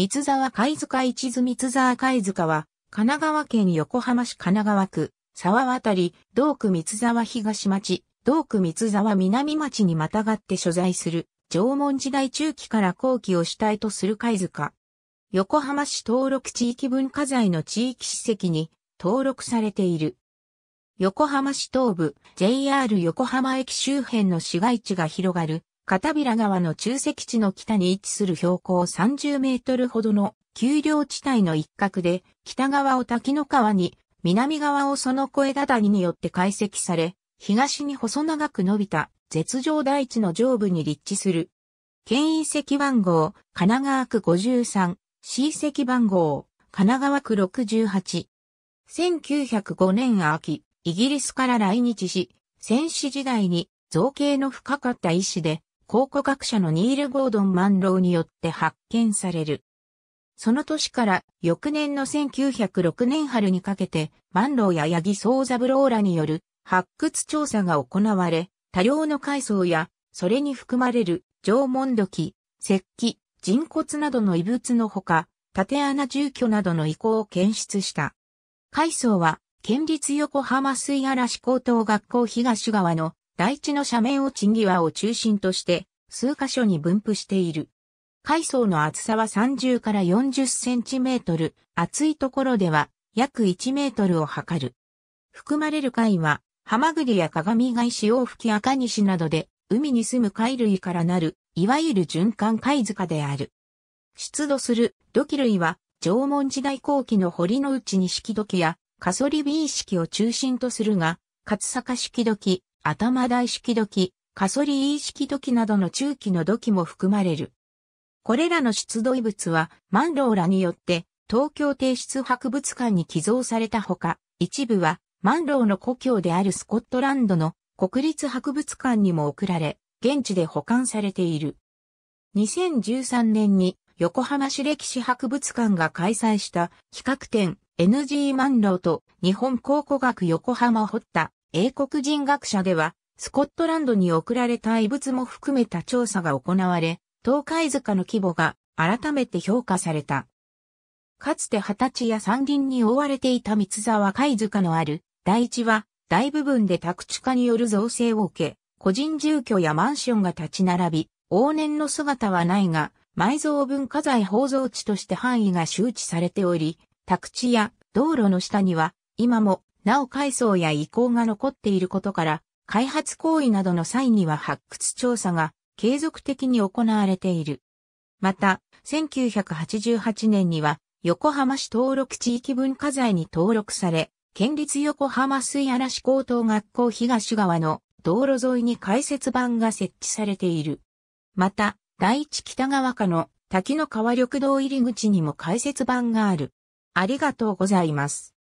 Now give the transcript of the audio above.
三沢貝塚一津三沢貝塚は、神奈川県横浜市神奈川区、沢渡り、道区三沢東町、道区三沢南町にまたがって所在する、縄文時代中期から後期を主体とする貝塚。横浜市登録地域文化財の地域史跡に登録されている。横浜市東部 JR 横浜駅周辺の市街地が広がる片平川の中石地の北に位置する標高30メートルほどの丘陵地帯の一角で、北側を滝の川に、南側をその小枝谷によって解析され、東に細長く伸びた絶上大地の上部に立地する。県遺跡番号、神奈川区53、C 遺跡番号、神奈川区68。1905年秋、イギリスから来日し、戦死時代に造形の深かった医師で、考古学者のニール・ゴードン・マンローによって発見される。その年から翌年の1906年春にかけて、マンローやヤギ・ソウ、ザブローラによる発掘調査が行われ、多量の階層や、それに含まれる縄文土器、石器、人骨などの遺物のほか、縦穴住居などの遺構を検出した。階層は、県立横浜水嵐高等学校東側の大地の斜面を地際を中心として数箇所に分布している。海藻の厚さは30から40センチメートル、厚いところでは約1メートルを測る。含まれる貝は、ハマグリや鏡貝潮吹き赤西などで、海に住む貝類からなる、いわゆる循環貝塚である。出土する土器類は、縄文時代後期の堀の内に錦土器や、カソリビー式を中心とするが、カツサカ式土器、頭台式土器、カソリー式土器などの中期の土器も含まれる。これらの出土遺物は、マンローらによって、東京帝室博物館に寄贈されたほか、一部は、マンローの故郷であるスコットランドの国立博物館にも送られ、現地で保管されている。2013年に横浜市歴史博物館が開催した企画展 NG マンローと日本考古学横浜をった英国人学者では、スコットランドに送られた遺物も含めた調査が行われ、東海塚の規模が改めて評価された。かつて二十歳や山林に覆われていた三沢貝塚のある大地は大部分で宅地化による造成を受け、個人住居やマンションが立ち並び、往年の姿はないが、埋蔵文化財宝蔵地として範囲が周知されており、宅地や道路の下には今もなお階層や遺構が残っていることから、開発行為などの際には発掘調査が継続的に行われている。また、1988年には横浜市登録地域文化財に登録され、県立横浜水嵐高等学校東側の道路沿いに解説板が設置されている。また、第一北側下の滝の川緑道入り口にも解説板がある。ありがとうございます。